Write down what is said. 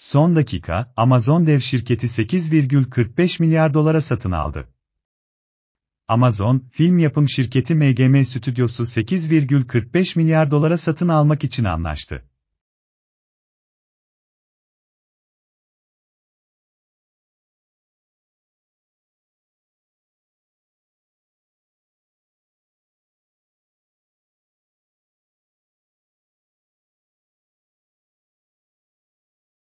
Son dakika, Amazon dev şirketi 8,45 milyar dolara satın aldı. Amazon, film yapım şirketi MGM Stüdyosu 8,45 milyar dolara satın almak için anlaştı.